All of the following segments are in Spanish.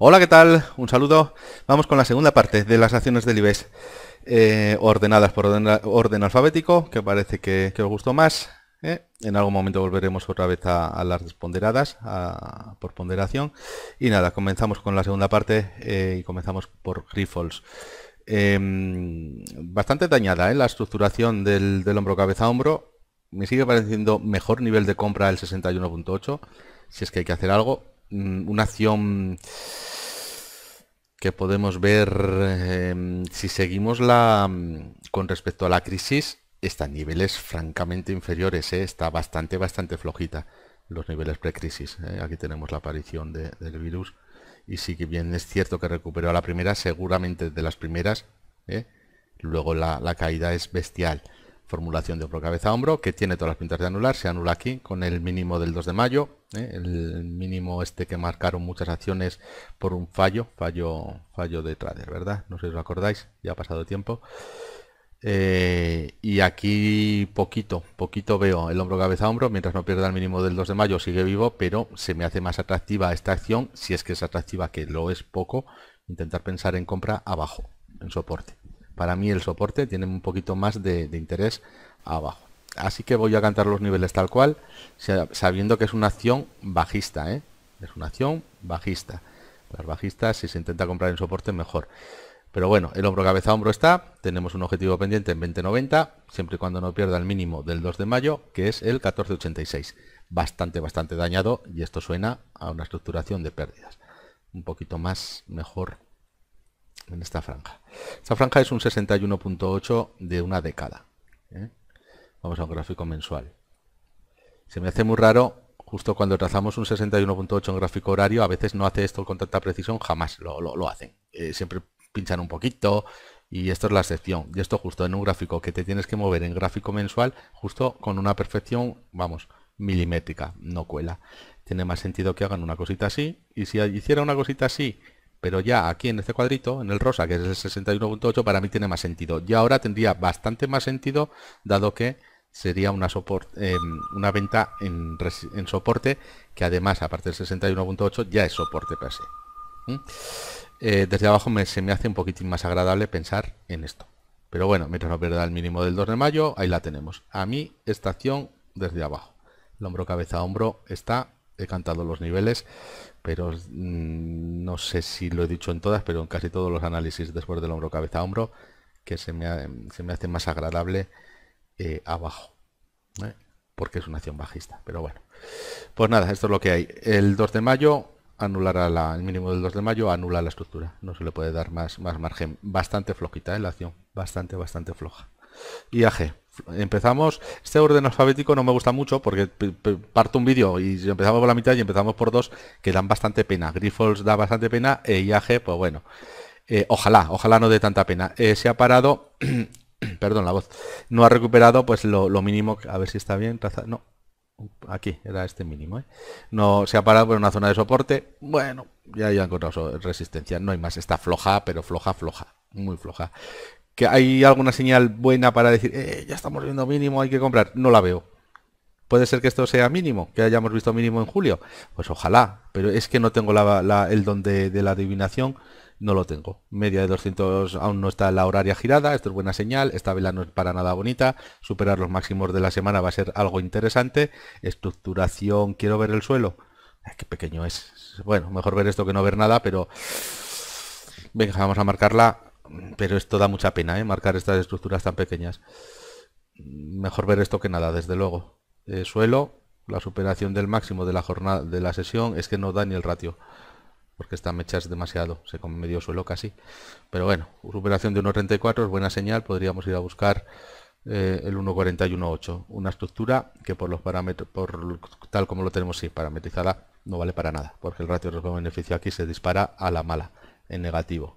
Hola, ¿qué tal? Un saludo. Vamos con la segunda parte de las acciones del IBEX eh, ordenadas por orden, alfabético, que parece que, os gustó más. ¿eh? En algún momento volveremos otra vez a, las ponderadas por ponderación. Y nada, comenzamos con la segunda parte eh, y comenzamos por Grifols. Em, bastante dañada la estructuración del, hombro cabeza hombro. Me sigue pareciendo mejor nivel de compra el 61.8, si es que hay que hacer algo Mm, una acción que podemos ver em, si seguimos la mm, con respecto a la crisis está en niveles francamente inferiores eh, está bastante bastante flojita los niveles precrisis crisis eh. aquí tenemos la aparición del virus y sí que bien es cierto que recuperó a la primera seguramente de las primeras eh. luego la, la caída es bestial formulación de hombro cabeza hombro que tiene todas las pintas de anular se anula aquí con el mínimo del 2 de mayo ¿eh? el mínimo este que marcaron muchas acciones por un fallo fallo fallo de trader verdad no sé si os acordáis ya ha pasado tiempo eh, y aquí poquito, poquito veo el hombro cabeza a hombro, mientras no pierda el mínimo del 2 de mayo sigue vivo, pero se me hace más atractiva esta acción, si es que es atractiva que lo es poco, intentar pensar en compra abajo, en soporte para mí el soporte tiene un poquito más de, interés abajo. Así que voy a cantar los niveles tal cual, sabiendo que es una acción bajista, ¿eh? Es una acción bajista. Las bajistas, si se intenta comprar en soporte, mejor. Pero bueno, el hombro cabeza a hombro está, tenemos un objetivo pendiente en 2090, siempre y cuando no pierda el mínimo del 2 de mayo, que es el 1486. Bastante, bastante dañado y esto suena a una estructuración de pérdidas. Un poquito más, mejor en esta franja. Esta franja es un 61.8 de una década. ¿eh? Vamos a un gráfico mensual. Se me hace muy raro, justo cuando trazamos un 61.8 en gráfico horario, a veces no hace esto con tanta precisión, jamás lo, hacen. Eh, siempre pinchan un poquito y esto es la excepción. Y esto justo en un gráfico que te tienes que mover en gráfico mensual, justo con una perfección, vamos, milimétrica, no cuela. Tiene más sentido que hagan una cosita así y si hiciera una cosita así pero ya aquí en este cuadrito, en el rosa, que es el 61.8, para mí tiene más sentido. Y ahora tendría bastante más sentido, dado que sería una, em, venta en, soporte, que además, aparte del 61.8, ya es soporte per se. Eh, desde abajo se me hace un poquitín más agradable pensar en esto. Pero bueno, mientras no pierda el mínimo del 2 de mayo, ahí la tenemos. A mí, esta acción desde abajo. El hombro cabeza a hombro está, he cantado los niveles pero mm, no sé si lo he dicho en todas, pero en casi todos los análisis después del hombro cabeza a hombro, que se me, hace más agradable eh, abajo, ¿eh? porque es una acción bajista. Pero bueno, pues nada, esto es lo que hay. El 2 de mayo anulará la, el mínimo del 2 de mayo, anula la estructura, no se le puede dar más, más margen. Bastante flojita ¿eh? la acción, bastante, bastante floja. Y AG empezamos, este orden alfabético no me gusta mucho porque parto un vídeo y empezamos por la mitad y empezamos por dos que dan bastante pena. Grifols da bastante pena e IAG, pues bueno. Eh, ojalá, ojalá no dé tanta pena. Eh, se ha parado, perdón la voz, no ha recuperado pues lo, mínimo, a ver si está bien, no, uh, aquí era este mínimo, eh. no se ha parado por una zona de soporte, bueno, ya, ya encontrado resistencia, no hay más, está floja, pero floja, floja, muy floja que hay alguna señal buena para decir, eh, ya estamos viendo mínimo, hay que comprar. No la veo. Puede ser que esto sea mínimo, que hayamos visto mínimo en julio. Pues ojalá, pero es que no tengo la, el don de, la adivinación, no lo tengo. Media de 200 aún no está la horaria girada, esto es buena señal, esta vela no es para nada bonita, superar los máximos de la semana va a ser algo interesante. Estructuración, quiero ver el suelo. qué pequeño es. Bueno, mejor ver esto que no ver nada, pero... Venga, vamos a marcarla pero esto da mucha pena, ¿eh? Marcar estas estructuras tan pequeñas. Mejor ver esto que nada, desde luego. Eh, suelo, la superación del máximo de la jornada de la sesión es que no da ni el ratio. Porque esta mecha demasiado, se come medio suelo casi. Pero bueno, superación de 1.34 es buena señal, podríamos ir a buscar eh, el 1.41.8. Una estructura que por los parámetros, por tal como lo tenemos, si parametrizada, no vale para nada. Porque el ratio de beneficio aquí se dispara a la mala, en negativo.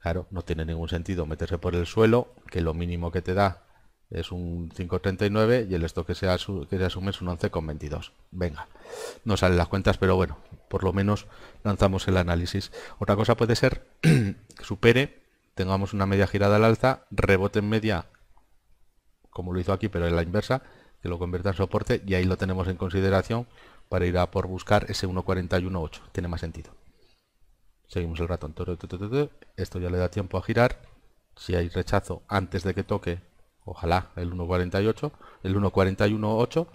Claro, no tiene ningún sentido meterse por el suelo, que lo mínimo que te da es un 5.39 y el esto que se, que se asume es un 11.22. Venga, no salen las cuentas, pero bueno, por lo menos lanzamos el análisis. Otra cosa puede ser que supere, tengamos una media girada al alza, rebote en media, como lo hizo aquí, pero en la inversa, que lo convierta en soporte y ahí lo tenemos en consideración para ir a por buscar ese 1.41.8. Tiene más sentido. Seguimos el ratón. Esto ya le da tiempo a girar. Si hay rechazo antes de que toque, ojalá el 1.48, el 1.41.8,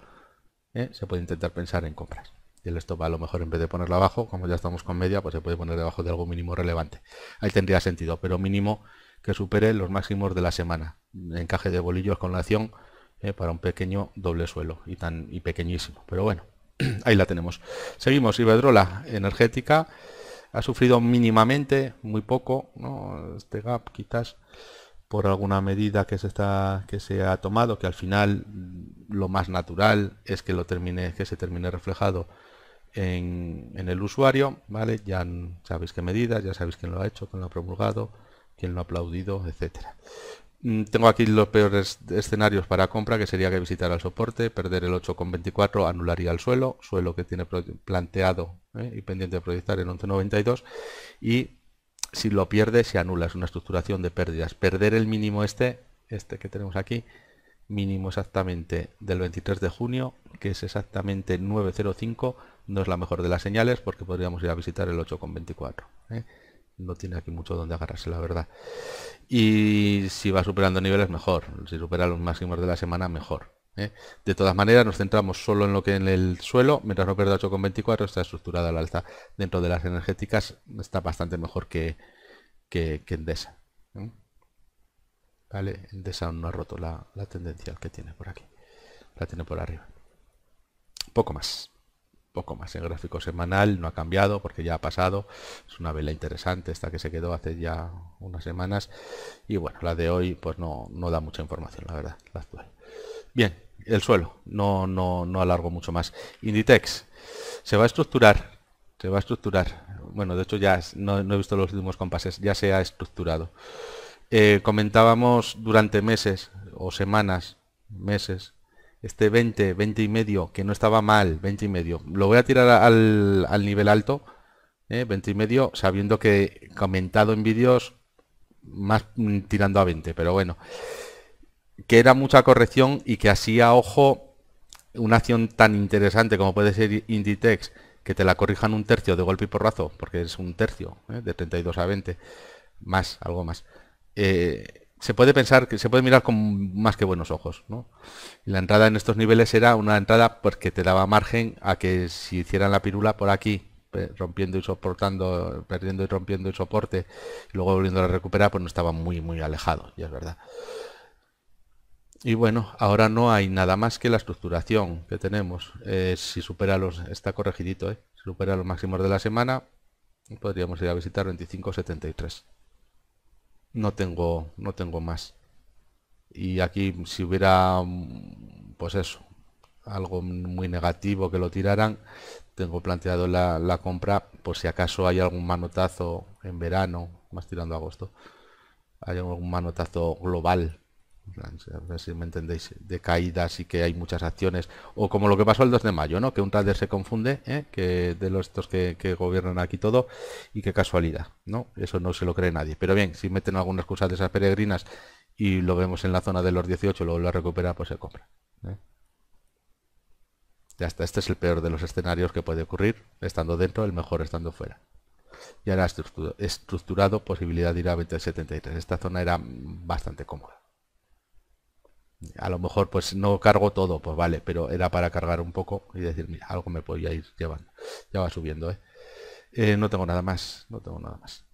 eh, se puede intentar pensar en compras. Y el va a lo mejor en vez de ponerlo abajo, como ya estamos con media, pues se puede poner debajo de algo mínimo relevante. Ahí tendría sentido, pero mínimo que supere los máximos de la semana. Encaje de bolillos con la acción eh, para un pequeño doble suelo y tan y pequeñísimo. Pero bueno, ahí la tenemos. Seguimos, Iberdrola energética ha sufrido mínimamente, muy poco, ¿no? este gap quizás por alguna medida que se está que se ha tomado, que al final mm, lo más natural es que lo termine que se termine reflejado en, el usuario, ¿vale? Ya sabéis qué medidas, ya sabéis quién lo ha hecho, quién lo ha promulgado, quién lo ha aplaudido, etcétera. Mm, tengo aquí los peores escenarios para compra, que sería que visitar el soporte, perder el 8,24, anularía el suelo, suelo que tiene planteado ¿eh? y pendiente de proyectar en 11,92, y si lo pierde se anula, es una estructuración de pérdidas. Perder el mínimo este, este que tenemos aquí, mínimo exactamente del 23 de junio, que es exactamente 9,05, no es la mejor de las señales porque podríamos ir a visitar el 8,24. ¿eh? no tiene aquí mucho donde agarrarse, la verdad. Y si va superando niveles, mejor. Si supera los máximos de la semana, mejor. ¿eh? De todas maneras, nos centramos solo en lo que en el suelo, mientras no pierda 8,24, está estructurada al alza dentro de las energéticas, está bastante mejor que, que, que Endesa. Vale, Endesa no ha roto la, la tendencia que tiene por aquí. La tiene por arriba. Poco más poco más en gráfico semanal, no ha cambiado porque ya ha pasado, es una vela interesante esta que se quedó hace ya unas semanas y bueno, la de hoy pues no, no da mucha información, la verdad, la actual. Bien, el suelo, no, no, no alargo mucho más. Inditex, se va a estructurar, se va a estructurar, bueno, de hecho ya no, he visto los últimos compases, ya se ha estructurado. Eh, comentábamos durante meses o semanas, meses, este 20, 20 y medio, que no estaba mal, 20 y medio. Lo voy a tirar al, nivel alto, 20 ¿eh? y medio, sabiendo que comentado en vídeos más tirando a 20, pero bueno. Que era mucha corrección y que así a ojo una acción tan interesante como puede ser Inditex, que te la corrijan un tercio de golpe y porrazo, porque es un tercio, ¿eh? de 32 a 20, más, algo más. Eh, se puede pensar que se puede mirar con más que buenos ojos. ¿no? la entrada en estos niveles era una entrada porque te daba margen a que si hicieran la pirula por aquí rompiendo y soportando, perdiendo y rompiendo el soporte, y luego volviendo a recuperar, pues no estaba muy, muy alejado, y es verdad. Y bueno, ahora no hay nada más que la estructuración que tenemos. Eh, si supera los, está corregidito, ¿eh? si supera los máximos de la semana, podríamos ir a visitar 25.73 no tengo, no tengo más. Y aquí si hubiera, mm, pues eso, algo muy negativo que lo tiraran, tengo planteado la, compra por si acaso hay algún manotazo en verano, más tirando agosto, hay algún manotazo global a si me entendéis, de caídas y que hay muchas acciones, o como lo que pasó el 2 de mayo, ¿no? Que un trader se confunde, ¿eh? que de los estos que, gobiernan aquí todo, y qué casualidad, ¿no? Eso no se lo cree nadie. Pero bien, si meten algunas cosas de esas peregrinas y lo vemos en la zona de los 18, luego lo recupera, pues se compra. ¿eh? Ya está, este es el peor de los escenarios que puede ocurrir, estando dentro, el mejor estando fuera y ahora estructurado, posibilidad de ir a 2073. Esta zona era bastante cómoda a lo mejor pues no cargo todo, pues vale, pero era para cargar un poco y decir, mira, algo me podía ir llevando. Ya va subiendo, ¿eh? ¿eh? no tengo nada más, no tengo nada más.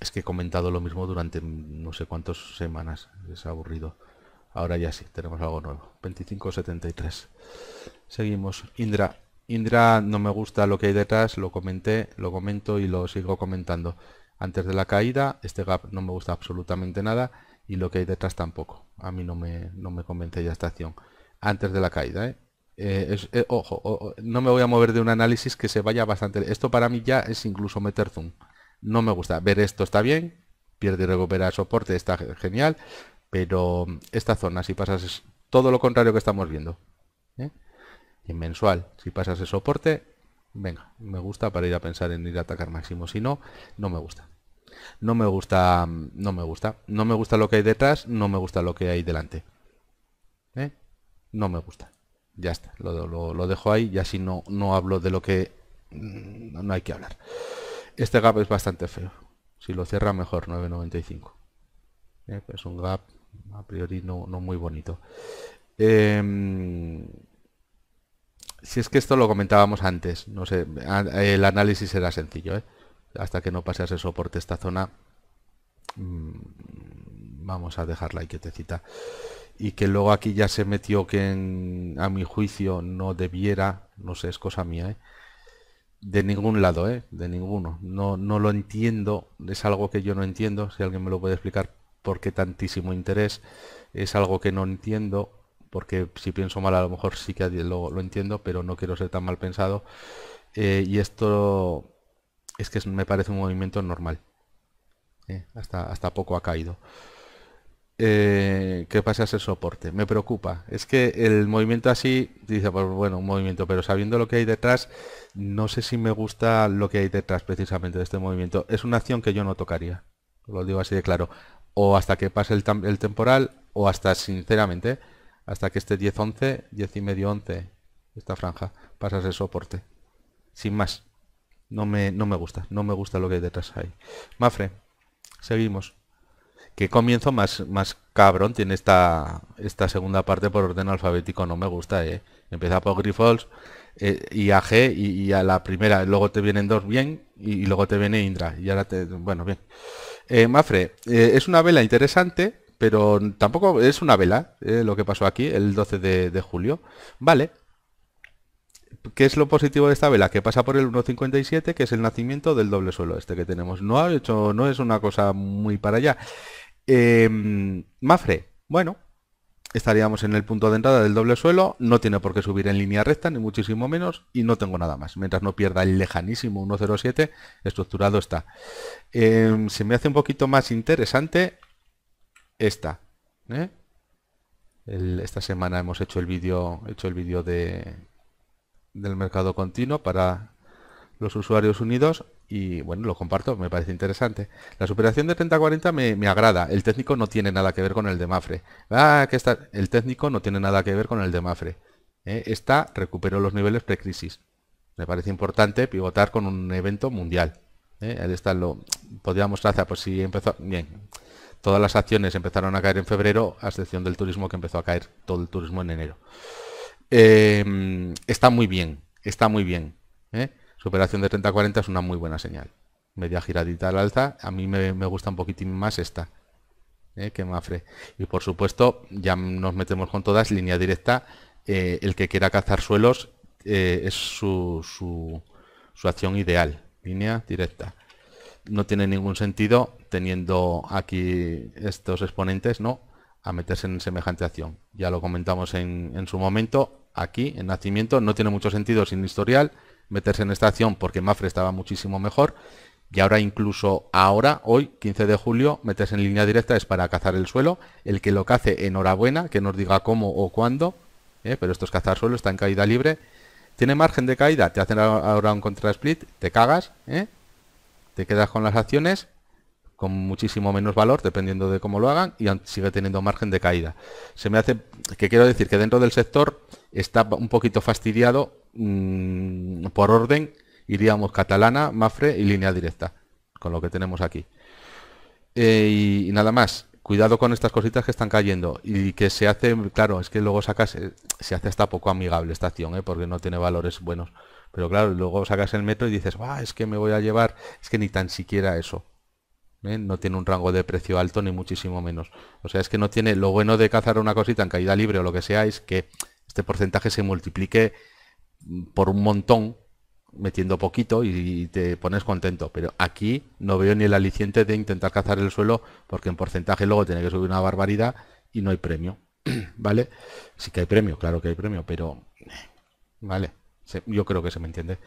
Es que he comentado lo mismo durante no sé cuántas semanas, es aburrido. Ahora ya sí, tenemos algo nuevo. 25.73. Seguimos. Indra. Indra no me gusta lo que hay detrás, lo comenté, lo comento y lo sigo comentando. Antes de la caída, este gap no me gusta absolutamente nada y lo que hay detrás tampoco. A mí no me, no me convence ya esta acción. Antes de la caída, ¿eh? Eh, eh, ojo, no me voy a mover de un análisis que se vaya bastante. Esto para mí ya es incluso meter zoom. No me gusta. Ver esto está bien, pierde y recupera soporte, está genial, pero mm, esta zona, si pasas es todo lo contrario que estamos viendo. en mensual, si pasas el soporte, venga, me gusta para ir a pensar en ir a atacar máximo. Si no, no me gusta no me gusta, no me gusta. No me gusta lo que hay detrás, no me gusta lo que hay delante. ¿Eh? No me gusta. Ya está, lo, dejo ahí y así no, no hablo de lo que mm, no, hay que hablar. Este gap es bastante feo. Si lo cierra mejor, 9.95. ¿Eh? Es un gap a priori no, muy bonito. Em, si es que esto lo comentábamos antes, no sé, el análisis era sencillo. ¿eh? hasta que no pase ese soporte esta zona, mm, vamos a dejarla ahí cita. Y que luego aquí ya se metió que a mi juicio no debiera, no sé, es cosa mía, ¿eh? de ningún lado, ¿eh? de ninguno. No, no lo entiendo, es algo que yo no entiendo, si alguien me lo puede explicar por qué tantísimo interés, es algo que no entiendo, porque si pienso mal a lo mejor sí que lo, lo entiendo, pero no quiero ser tan mal pensado. Eh, y esto es que me parece un movimiento normal. ¿eh? Hasta, hasta poco ha caído. ¿Qué eh, que pase soporte. Me preocupa. Es que el movimiento así, dice, pues bueno, un movimiento, pero sabiendo lo que hay detrás, no sé si me gusta lo que hay detrás precisamente de este movimiento. Es una acción que yo no tocaría. Lo digo así de claro. O hasta que pase el, el temporal, o hasta, sinceramente, hasta que esté 10-11, 10 y medio 11, esta franja, pase a soporte. Sin más. No me, gusta, no me gusta lo que hay detrás ahí. Mafre, seguimos. Qué comienzo más, más cabrón tiene esta, esta segunda parte por orden alfabético, no me gusta, ¿eh? Empieza por Grifols, eh, y a G y, a la primera, luego te vienen dos bien y, luego te viene Indra. Y ahora te. Bueno, bien. Eh, Mafre, eh, es una vela interesante, pero tampoco es una vela lo que pasó aquí el 12 de, de julio. Vale, ¿Qué es lo positivo de esta vela? Que pasa por el 1.57, que es el nacimiento del doble suelo este que tenemos. No ha hecho, no es una cosa muy para allá. Em, Mafre, bueno, estaríamos en el punto de entrada del doble suelo, no tiene por qué subir en línea recta, ni muchísimo menos, y no tengo nada más. Mientras no pierda el lejanísimo 1.07, estructurado está. Em, se me hace un poquito más interesante esta. ¿eh? esta semana hemos hecho el vídeo hecho el vídeo de, del mercado continuo para los usuarios unidos y bueno, lo comparto, me parece interesante. La superación de 30-40 me, agrada, el técnico no tiene nada que ver con el de Mafre. Ah, que está, el técnico no tiene nada que ver con el de Mafre. ¿eh? esta recuperó los niveles precrisis. Me parece importante pivotar con un evento mundial. Eh, está lo podíamos hacer, ah, pues si empezó bien. Todas las acciones empezaron a caer en febrero, a excepción del turismo que empezó a caer todo el turismo en enero. Em, está muy bien, está muy bien. ¿eh? Superación de 30-40 es una muy buena señal. Media giradita al alza, a mí me, gusta un poquitín más esta. ¿eh? Que mafre. Y por supuesto, ya nos metemos con todas, línea directa. Eh, el que quiera cazar suelos eh, es su, su, su acción ideal. Línea directa no tiene ningún sentido teniendo aquí estos exponentes, ¿no? A meterse en semejante acción. Ya lo comentamos en, en su momento aquí, en nacimiento, no tiene mucho sentido sin historial meterse en esta acción porque Mafre estaba muchísimo mejor. Y ahora incluso ahora, hoy, 15 de julio, meterse en línea directa es para cazar el suelo. El que lo cace, enhorabuena, que nos diga cómo o cuándo. ¿eh? Pero esto es cazar suelo, está en caída libre. Tiene margen de caída, te hacen ahora un contra split, te cagas, ¿eh? te quedas con las acciones con muchísimo menos valor, dependiendo de cómo lo hagan, y sigue teniendo margen de caída. Se me hace, que quiero decir que dentro del sector está un poquito fastidiado mm, por orden, iríamos catalana, mafre y línea directa, con lo que tenemos aquí. Eh, y, nada más, cuidado con estas cositas que están cayendo y que se hace, claro, es que luego sacas, eh, se hace hasta poco amigable esta acción, eh, porque no tiene valores buenos. Pero claro, luego sacas el metro y dices, va, es que me voy a llevar, es que ni tan siquiera eso. no tiene un rango de precio alto ni muchísimo menos. O sea, es que no tiene, lo bueno de cazar una cosita en caída libre o lo que sea es que este porcentaje se multiplique mm, por un montón metiendo poquito y te pones contento. Pero aquí no veo ni el aliciente de intentar cazar el suelo porque en porcentaje luego tiene que subir una barbaridad y no hay premio. ¿Vale? Sí que hay premio, claro que hay premio, pero... Eh, vale, yo creo que se me entiende.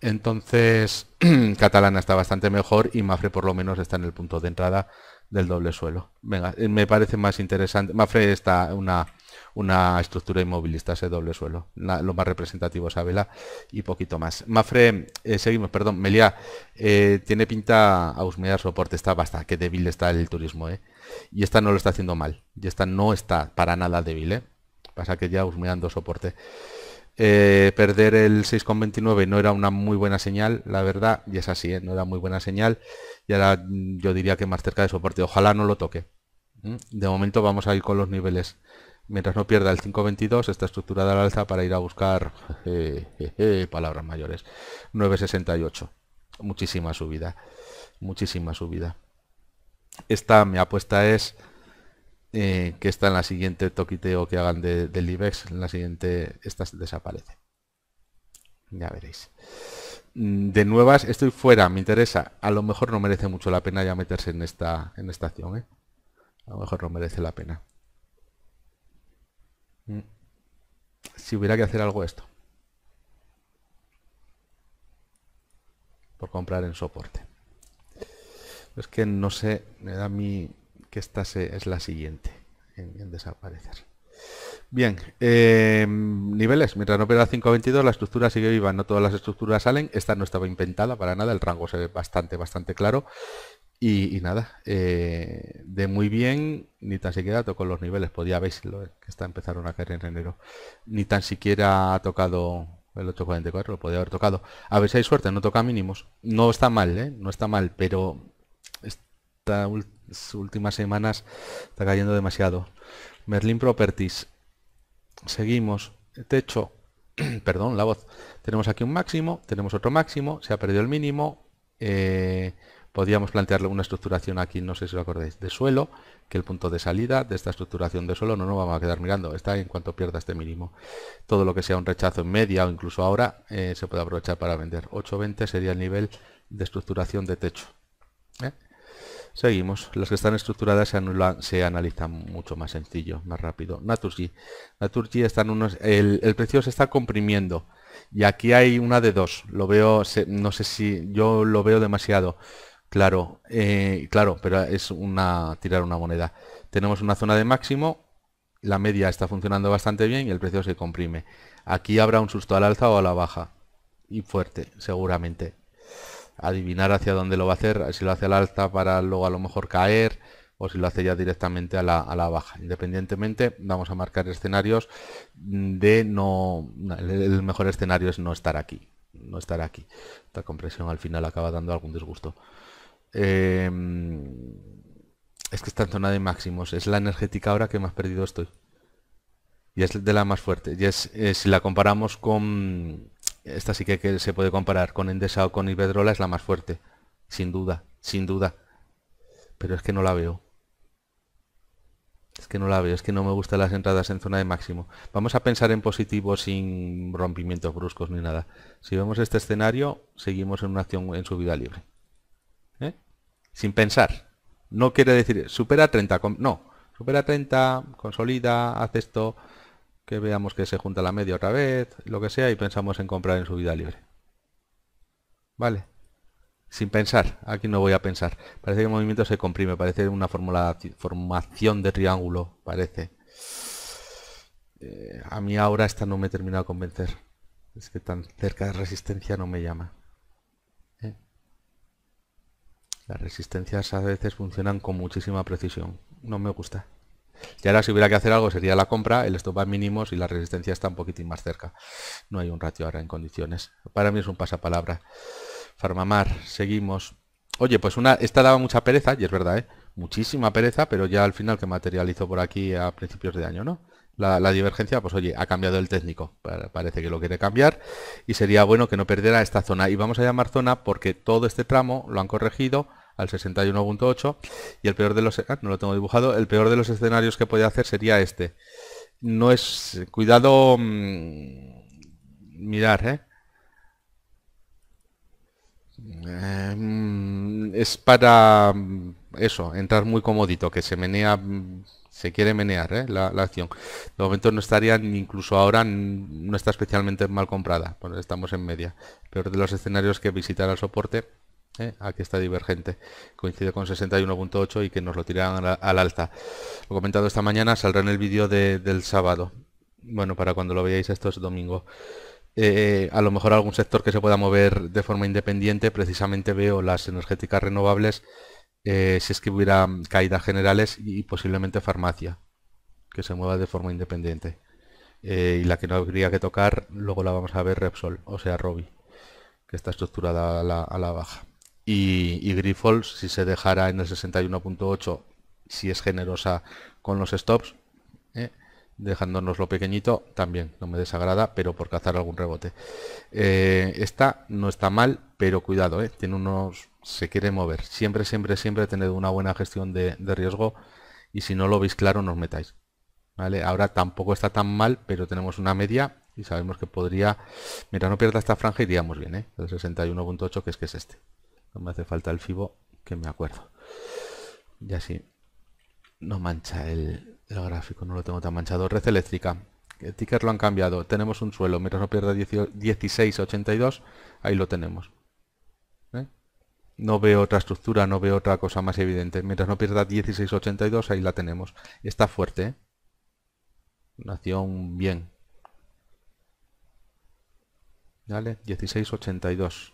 Entonces, Catalana está bastante mejor y Mafre por lo menos está en el punto de entrada del doble suelo. Venga, eh, me parece más interesante. Mafre está una una estructura inmovilista ese doble suelo. lo más representativo es vela y poquito más. Mafre, eh, seguimos, perdón, Melia, eh, tiene pinta a usmear soporte, está basta, qué débil está el turismo, ¿eh? Y esta no lo está haciendo mal, y esta no está para nada débil, eh. Pasa que ya usmeando soporte. perder el 6,29 no era una muy buena señal, la verdad, y es así, ¿eh? no era muy buena señal. Y ahora mm, yo diría que más cerca de soporte, ojalá no lo toque. De momento vamos a ir con los niveles mientras no pierda el 5.22, está estructurada al alza para ir a buscar eh, eh, eh, palabras mayores. 9.68. Muchísima subida. Muchísima subida. Esta mi apuesta es que está en la siguiente toquiteo que hagan del IBEX, en la siguiente, esta desaparece. Ya veréis. Mm, de nuevas estoy fuera, me interesa. A lo mejor no merece mucho la pena ya meterse en esta, en esta acción. A lo mejor no merece la pena. Si hubiera que hacer algo esto. Por comprar en soporte. Es que no sé, me da a mí que esta es la siguiente en, desaparecer. Bien, em, niveles. Mientras no pierda 5.22, la estructura sigue viva. No todas las estructuras salen. Esta no estaba inventada para nada. El rango se ve bastante, bastante claro. Y, nada, eh, de muy bien, ni tan siquiera tocó los niveles, podía verlo, eh, que está empezaron a caer en enero. Ni tan siquiera ha tocado el 844, lo podía haber tocado. A ver si hay suerte, no toca mínimos. No está mal, eh, No está mal, pero estas últimas semanas está cayendo demasiado. Merlin Properties. Seguimos. Techo. Perdón, la voz. Tenemos aquí un máximo, tenemos otro máximo, se ha perdido el mínimo. Eh, podríamos plantearle una estructuración aquí, no sé si lo acordáis, de suelo, que el punto de salida de esta estructuración de suelo no nos vamos a quedar mirando, está en cuanto pierda este mínimo. Todo lo que sea un rechazo en media o incluso ahora eh, se puede aprovechar para vender. 8.20 sería el nivel de estructuración de techo. ¿eh? Seguimos. Las que están estructuradas se, se, analizan mucho más sencillo, más rápido. Naturgy. Naturgy están unos. El, el, precio se está comprimiendo. Y aquí hay una de dos. Lo veo, no sé si yo lo veo demasiado. Claro, eh, claro, pero es una tirar una moneda. Tenemos una zona de máximo, la media está funcionando bastante bien y el precio se comprime. Aquí habrá un susto al alza o a la baja. Y fuerte, seguramente. Adivinar hacia dónde lo va a hacer, si lo hace al alza para luego a lo mejor caer o si lo hace ya directamente a la, a la baja. Independientemente, vamos a marcar escenarios de no... El mejor escenario es no estar aquí. No estar aquí. Esta compresión al final acaba dando algún disgusto. Em, es que está en zona de máximos. Es la energética ahora que más perdido estoy. Y es de la más fuerte. Y es, eh, si la comparamos con... Esta sí que, se puede comparar con Endesa o con Iberdrola, es la más fuerte. Sin duda, sin duda. Pero es que no la veo. Es que no la veo, es que no me gustan las entradas en zona de máximo. Vamos a pensar en positivo sin rompimientos bruscos ni nada. Si vemos este escenario, seguimos en una acción en subida libre sin pensar. No quiere decir, supera 30, no, supera 30, consolida, hace esto, que veamos que se junta la media otra vez, lo que sea, y pensamos en comprar en subida libre. Vale, sin pensar, aquí no voy a pensar. Parece que el movimiento se comprime, parece una formación de triángulo, parece. Eh, a mí ahora esta no me he terminado de convencer. Es que tan cerca de resistencia no me llama. Las resistencias a veces funcionan con muchísima precisión. No me gusta. Y ahora si hubiera que hacer algo sería la compra, el stop a mínimos y la resistencia está un poquitín más cerca. No hay un ratio ahora en condiciones. Para mí es un pasapalabra. Farmamar, seguimos. Oye, pues una, esta daba mucha pereza, y es verdad, ¿eh? muchísima pereza, pero ya al final que materializó por aquí a principios de año, ¿no? La, la divergencia, pues oye, ha cambiado el técnico, parece que lo quiere cambiar y sería bueno que no perdiera esta zona. Y vamos a llamar zona porque todo este tramo lo han corregido al 61.8 y el peor de los ah, no lo tengo dibujado el peor de los escenarios que puede hacer sería este no es cuidado mm, mirar ¿eh? Em, es para mm, eso entrar muy comodito que se menea mm, se quiere menear ¿eh? la, acción. De momento no estaría, incluso ahora, no está especialmente mal comprada. estamos en media. Peor de los escenarios que visitar al soporte Aquí está divergente, coincide con 61.8 y que nos lo tiran al, alza, Lo comentado esta mañana, saldrá en el vídeo del sábado. Bueno, para cuando lo veáis esto es domingo. Eh, a lo mejor algún sector que se pueda mover de forma independiente, precisamente veo las energéticas renovables, eh, si es que hubiera caídas generales y, posiblemente farmacia, que se mueva de forma independiente. Eh, y la que no habría que tocar, luego la vamos a ver Repsol, o sea, Robi, que está estructurada a la baja y, y si se dejara en el 61.8, si es generosa con los stops, ¿eh? dejándonos lo pequeñito, también no me desagrada, pero por cazar algún rebote. Eh, esta no está mal, pero cuidado, ¿eh? tiene unos se quiere mover. Siempre, siempre, siempre tener una buena gestión de, riesgo y si no lo veis claro, nos metáis. ¿Vale? Ahora tampoco está tan mal, pero tenemos una media y sabemos que podría... Mira, no pierda esta franja y iríamos bien, ¿eh? El 61.8 que es que es este me hace falta el FIBO, que me acuerdo. Y así no mancha el, gráfico, no lo tengo tan manchado. Red eléctrica. El ticker lo han cambiado. Tenemos un suelo. Mientras no pierda 1682, ahí lo tenemos. ¿Eh? No veo otra estructura, no veo otra cosa más evidente. Mientras no pierda 1682, ahí la tenemos. Está fuerte. ¿eh? nación bien. ¿Vale? 1682.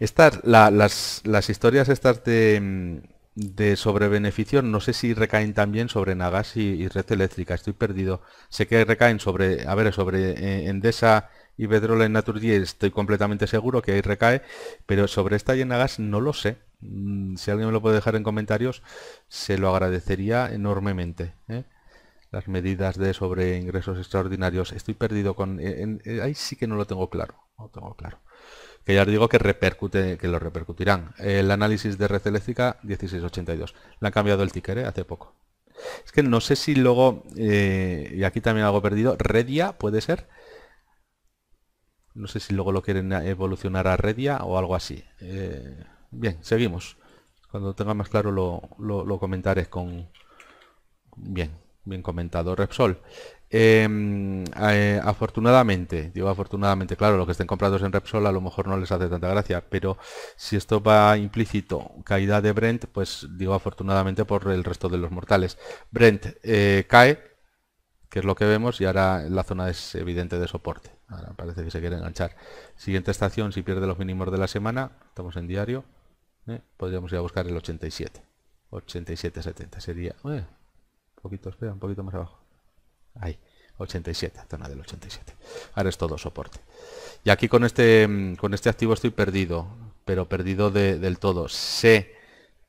Estas, las, historias estas de, mm, de sobrebeneficio, no sé si recaen también sobre Nagas y, Red Eléctrica, estoy perdido. Sé que recaen sobre, a ver, sobre eh, Endesa y Bedrola en Naturgy estoy completamente seguro que ahí recae, pero sobre esta y en Nagas no lo sé. Mm, si alguien me lo puede dejar en comentarios, se lo agradecería enormemente. ¿eh? Las medidas de sobre ingresos extraordinarios. Estoy perdido con... Eh, ahí sí que no lo tengo claro. No lo tengo claro que ya os digo que repercute, que lo repercutirán. El análisis de red eléctrica 1682. Le han cambiado el ticker ¿eh? hace poco. Es que no sé si luego, eh, y aquí también algo perdido, Redia puede ser. No sé si luego lo quieren evolucionar a Redia o algo así. Eh, bien, seguimos. Cuando tenga más claro lo, lo comentaré con... Bien, Bien comentado, Repsol. Em, eh, afortunadamente, digo afortunadamente, claro, lo que estén comprados en Repsol a lo mejor no les hace tanta gracia, pero si esto va implícito, caída de Brent, pues digo afortunadamente por el resto de los mortales. Brent eh, cae, que es lo que vemos, y ahora la zona es evidente de soporte. Ahora parece que se quiere enganchar. Siguiente estación, si pierde los mínimos de la semana, estamos en diario, eh, podríamos ir a buscar el 87. 87.70 sería... Un poquito, espera, un poquito más abajo. Ahí, 87, zona del 87. Ahora es todo soporte. Y aquí con este, mm, con este activo estoy perdido, pero perdido del todo. Sé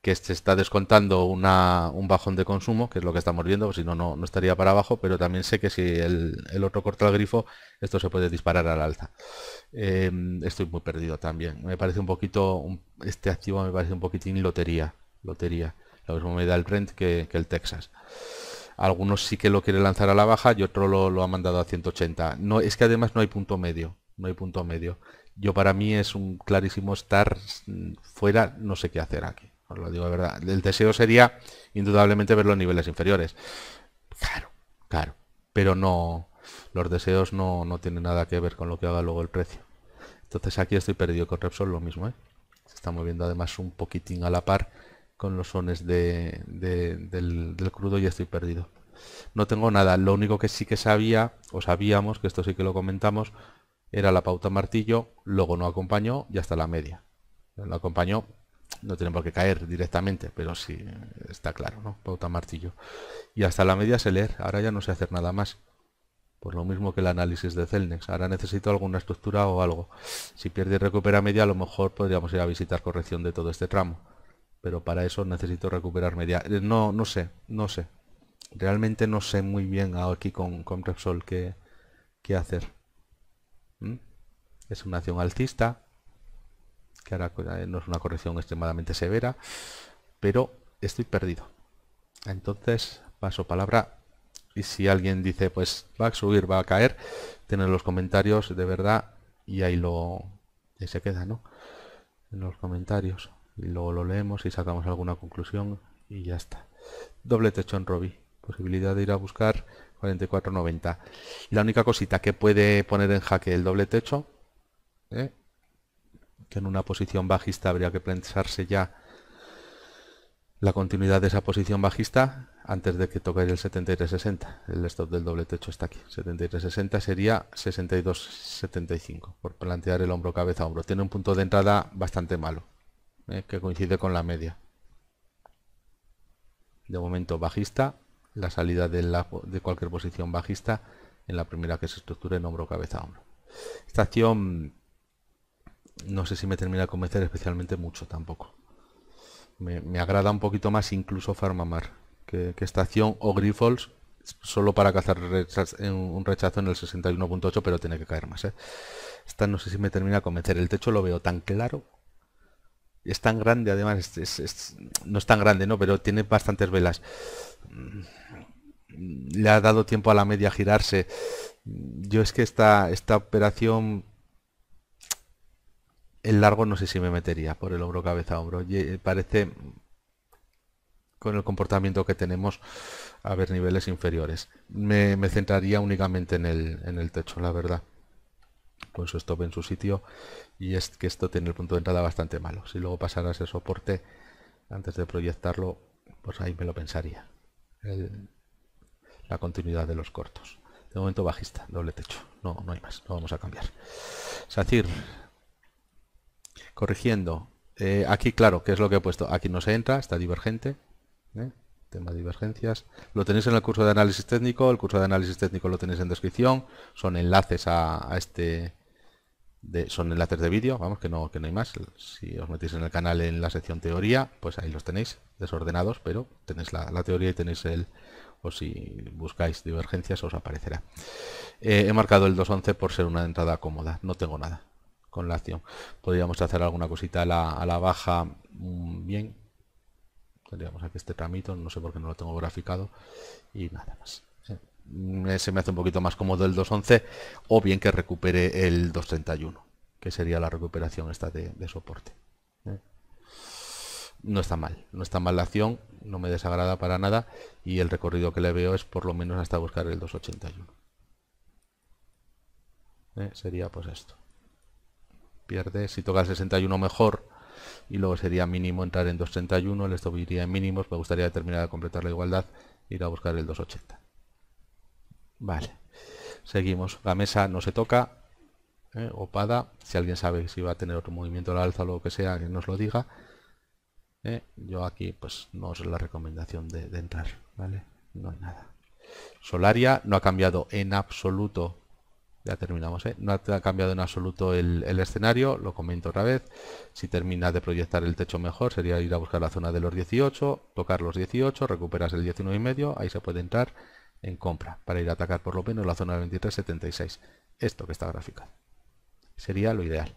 que se está descontando una, un bajón de consumo, que es lo que estamos viendo, si no, no estaría para abajo, pero también sé que si el, otro corta el grifo, esto se puede disparar al alza. Em, estoy muy perdido también. Me parece un poquito, este activo me parece un poquitín lotería. lotería. La misma medida da el que, el Texas. Algunos sí que lo quiere lanzar a la baja y otro lo, ha mandado a 180. No, es que además no hay punto medio. No hay punto medio. Yo para mí es un clarísimo estar fuera, no sé qué hacer aquí. Os lo digo de verdad. El deseo sería indudablemente ver los niveles inferiores. Claro, claro. Pero no. Los deseos no, no tienen nada que ver con lo que haga luego el precio. Entonces aquí estoy perdido con Repsol lo mismo, ¿eh? Se está moviendo además un poquitín a la par con los sones de, del, crudo ya estoy perdido. No tengo nada, lo único que sí que sabía, o sabíamos, que esto sí que lo comentamos, era la pauta martillo, luego no acompañó y hasta la media. No acompañó, no tiene por qué caer directamente, pero sí está claro, ¿no? Pauta martillo. Y hasta la media se leer, ahora ya no sé hacer nada más. Por lo mismo que el análisis de Celnex. Ahora necesito alguna estructura o algo. Si pierde y recupera media, a lo mejor podríamos ir a visitar corrección de todo este tramo. Pero para eso necesito recuperar media. Eh, no, no sé, no sé. Realmente no sé muy bien aquí con, con Repsol qué, hacer. ¿Mm? Es una acción alcista. que ahora eh, no es una corrección extremadamente severa, pero estoy perdido. Entonces, paso palabra. Y si alguien dice, pues va a subir, va a caer, tener los comentarios de verdad y ahí lo... Ahí se queda, ¿no? En los comentarios luego lo leemos y sacamos alguna conclusión y ya está. Doble techo en Robbie, posibilidad de ir a buscar 44.90. La única cosita que puede poner en jaque el doble techo, ¿eh? que en una posición bajista habría que pensarse ya la continuidad de esa posición bajista antes de que toque el 73.60. El stop del doble techo está aquí. 73.60 sería 62.75 por plantear el hombro cabeza hombro. Tiene un punto de entrada bastante malo. Eh, que coincide con la media. De momento bajista, la salida de, la, de cualquier posición bajista en la primera que se estructure en hombro, cabeza, hombro. Esta acción no sé si me termina de convencer especialmente mucho tampoco. Me, agrada un poquito más incluso Farmamar que, que esta acción o Grifols solo para cazar un rechazo en el 61.8 pero tiene que caer más. ¿eh? Esta no sé si me termina a convencer. El techo lo veo tan claro es tan grande, además, no es tan grande, ¿no? Pero tiene bastantes velas. Mm, le ha dado tiempo a la media girarse. Mm, yo es que esta, esta operación... El largo no sé si me metería por el hombro cabeza a hombro. Eh, parece mm, con el comportamiento que tenemos a ver niveles inferiores. Me, me centraría únicamente en el, en el techo, la verdad con su stop en su sitio y es que esto tiene el punto de entrada bastante malo. Si luego pasara ese soporte antes de proyectarlo, pues ahí me lo pensaría. la continuidad de los cortos. De momento bajista, doble techo. No, no hay más, no vamos a cambiar. Sacir, corrigiendo. Eh, aquí, claro, ¿qué es lo que he puesto? Aquí no se entra, está divergente. ¿eh? tema divergencias. Lo tenéis en el curso de análisis técnico, el curso de análisis técnico lo tenéis en descripción, son enlaces a este son enlaces de vídeo, vamos, que no, que no hay más. Si os metéis en el canal en la sección teoría, pues ahí los tenéis, desordenados, pero tenéis la, teoría y tenéis el, o si buscáis divergencias os aparecerá. Eh, he marcado el 211 por ser una entrada cómoda, no tengo nada con la acción. Podríamos hacer alguna cosita a la, a la baja, mm, bien. Tendríamos aquí este tramito, no sé por qué no lo tengo graficado y nada más. Mm, se me hace un poquito más cómodo el 2.11 o bien que recupere el 2.31 que sería la recuperación esta de, soporte ¿eh? no está mal no está mal la acción no me desagrada para nada y el recorrido que le veo es por lo menos hasta buscar el 2.81 ¿eh? sería pues esto pierde si toca el 61 mejor y luego sería mínimo entrar en 2.31 el esto iría en mínimos me gustaría terminar de completar la igualdad ir a buscar el 2.80 Vale. Seguimos. La mesa no se toca. ¿eh? Opada. Si alguien sabe si va a tener otro movimiento al alza o lo que sea, que nos lo diga. ¿eh? Yo aquí pues no es la recomendación de, entrar. ¿Vale? No hay nada. Solaria no ha cambiado en absoluto ya terminamos, ¿eh? no ha cambiado en absoluto el, escenario, lo comento otra vez, si termina de proyectar el techo mejor sería ir a buscar la zona de los 18, tocar los 18, recuperas el 19 y medio, ahí se puede entrar en compra para ir a atacar por lo menos la zona de 23.76. Esto que está gráfica. Sería lo ideal.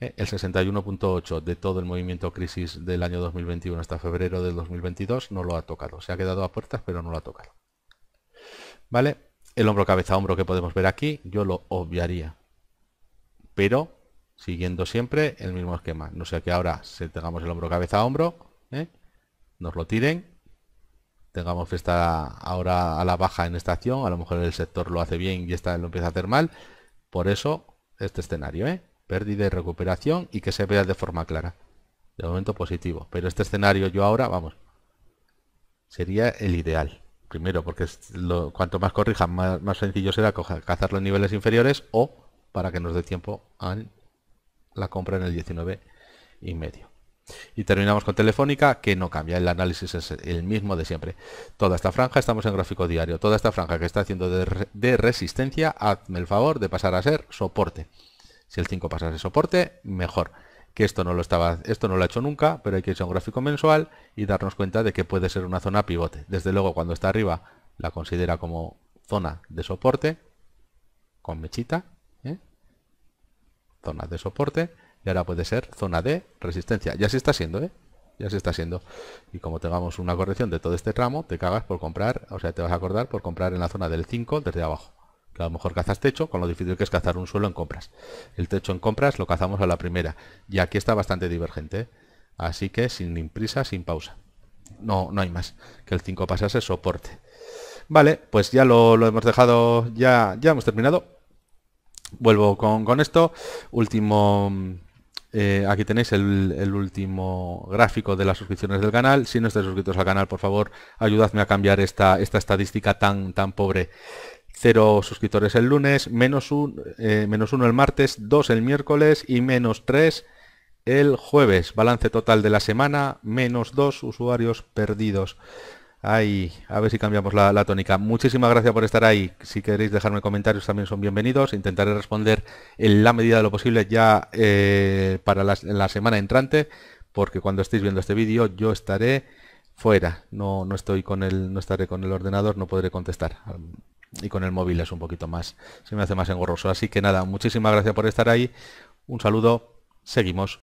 Eh, el 61.8 de todo el movimiento crisis del año 2021 hasta febrero del 2022 no lo ha tocado. Se ha quedado a puertas, pero no lo ha tocado. ¿Vale? El hombro cabeza hombro que podemos ver aquí, yo lo obviaría. Pero siguiendo siempre el mismo esquema. No sea que ahora si tengamos el hombro cabeza hombro, ¿eh? nos lo tiren tengamos fiesta ahora a la baja en esta acción, a lo mejor el sector lo hace bien y esta lo empieza a hacer mal, por eso este escenario, ¿eh? pérdida y recuperación y que se vea de forma clara. De momento positivo, pero este escenario yo ahora, vamos, sería el ideal. Primero, porque cuanto más corrija, más, sencillo será cazar los niveles inferiores o para que nos dé tiempo a la compra en el 19 y medio. Y terminamos con Telefónica, que no cambia, el análisis es el mismo de siempre. Toda esta franja, estamos en gráfico diario, toda esta franja que está haciendo de, resistencia, hazme el favor de pasar a ser soporte. Si el 5 pasa a ser soporte, mejor. Que esto no lo estaba, esto no lo ha hecho nunca, pero hay que irse a un gráfico mensual y darnos cuenta de que puede ser una zona pivote. Desde luego cuando está arriba la considera como zona de soporte, con mechita, ¿eh? zona de soporte y ahora puede ser zona de resistencia. Ya se está haciendo, ¿eh? Ya se está haciendo. Y como tengamos una corrección de todo este tramo, te cagas por comprar, o sea, te vas a acordar por comprar en la zona del 5 desde abajo. Que a lo mejor cazas techo, con lo difícil que es cazar un suelo en compras. El techo en compras lo cazamos a la primera. Y aquí está bastante divergente, ¿eh? Así que sin prisa, sin pausa. No, no hay más. Que el 5 pasase soporte. Vale, pues ya lo, hemos dejado, ya, ya hemos terminado. Vuelvo con, con esto. Último mm, eh, aquí tenéis el, último gráfico de las suscripciones del canal. Si no estáis suscritos al canal, por favor, ayudadme a cambiar esta, estadística tan, pobre. Cero suscriptores el lunes, eh, menos uno el martes, dos el miércoles y menos tres el jueves. Balance total de la semana, menos dos usuarios perdidos. Ahí, a ver si cambiamos la, tónica. Muchísimas gracias por estar ahí. Si queréis dejarme comentarios también son bienvenidos. Intentaré responder en la medida de lo posible ya eh, para la, semana entrante, porque cuando estéis viendo este vídeo yo estaré fuera. No, no estoy con el, no estaré con el ordenador, no podré contestar. Y con el móvil es un poquito más, se me hace más engorroso. Así que nada, muchísimas gracias por estar ahí. Un saludo, seguimos.